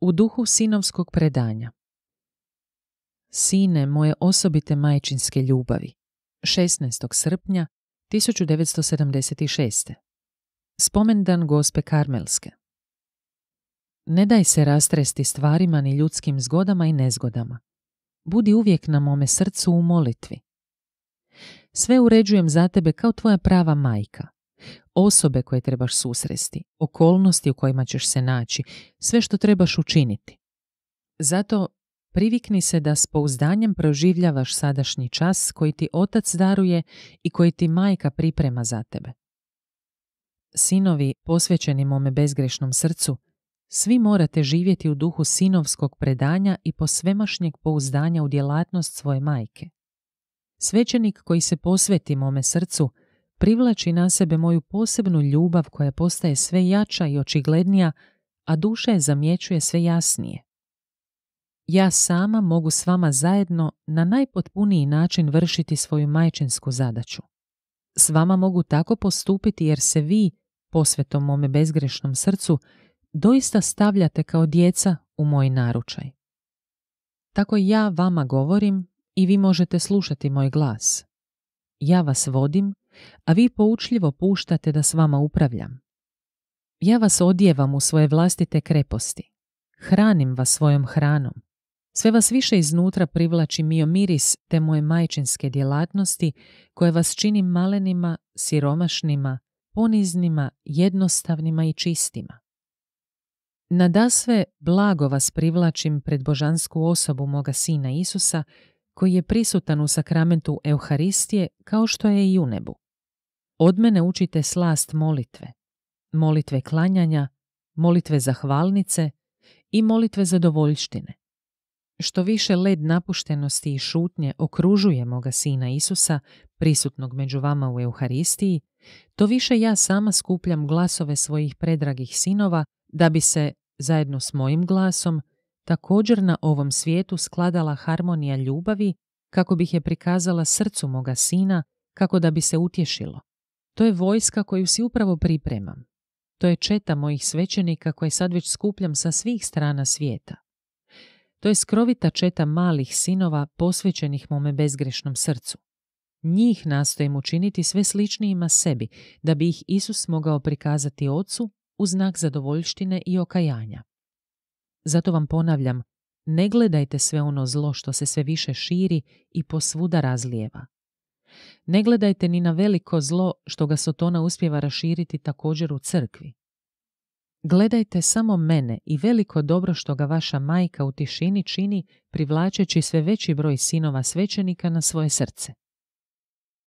U duhu sinovskog predanja. Sine moje osobite majčinske ljubavi. 16. srpnja 1976. Spomendan gospe Karmelske. Ne daj se rastresti stvarima ni ljudskim zgodama i nezgodama. Budi uvijek na mome srcu u molitvi. Sve uređujem za tebe kao tvoja prava majka osobe koje trebaš susresti, okolnosti u kojima ćeš se naći, sve što trebaš učiniti. Zato privikni se da s pouzdanjem proživljavaš sadašnji čas koji ti otac daruje i koji ti majka priprema za tebe. Sinovi, posvećeni mome bezgrešnom srcu, svi morate živjeti u duhu sinovskog predanja i posvemašnjeg pouzdanja u djelatnost svoje majke. Svećenik koji se posveti mome srcu – privlači na sebe moju posebnu ljubav koja postaje sve jača i očiglednija, a duša je zamjećuje sve jasnije. Ja sama mogu s vama zajedno na najpotpuniji način vršiti svoju majčinsku zadaću. S vama mogu tako postupiti jer se vi, posvetom mome bezgrešnom srcu, doista stavljate kao djeca u moj naručaj. Tako ja vama govorim i vi možete slušati moj glas. Ja vas vodim a vi poučljivo puštate da s vama upravljam. Ja vas odjevam u svoje vlastite kreposti. Hranim vas svojom hranom. Sve vas više iznutra privlači mio miris te moje majčinske djelatnosti koje vas čini malenima, siromašnima, poniznima, jednostavnima i čistima. Nadasve blago vas privlačim pred božansku osobu moga sina Isusa koji je prisutan u sakramentu Euharistije kao što je i u nebu. Od mene učite slast molitve, molitve klanjanja, molitve zahvalnice i molitve zadovoljštine. Što više led napuštenosti i šutnje okružuje moga Sina Isusa, prisutnog među vama u Euharistiji, to više ja sama skupljam glasove svojih predragih sinova da bi se, zajedno s mojim glasom, također na ovom svijetu skladala harmonija ljubavi kako bih je prikazala srcu moga sina kako da bi se utješilo. To je vojska koju si upravo pripremam. To je četa mojih svećenika koje sad već skupljam sa svih strana svijeta. To je skrovita četa malih sinova posvećenih mome bezgrešnom srcu. Njih nastojim učiniti sve sličnijima sebi, da bi ih Isus mogao prikazati ocu u znak zadovoljštine i okajanja. Zato vam ponavljam, ne gledajte sve ono zlo što se sve više širi i posvuda razlijeva. Ne gledajte ni na veliko zlo što ga Sotona uspjeva raširiti također u crkvi. Gledajte samo mene i veliko dobro što ga vaša majka u tišini čini privlačeći sve veći broj sinova svećenika na svoje srce.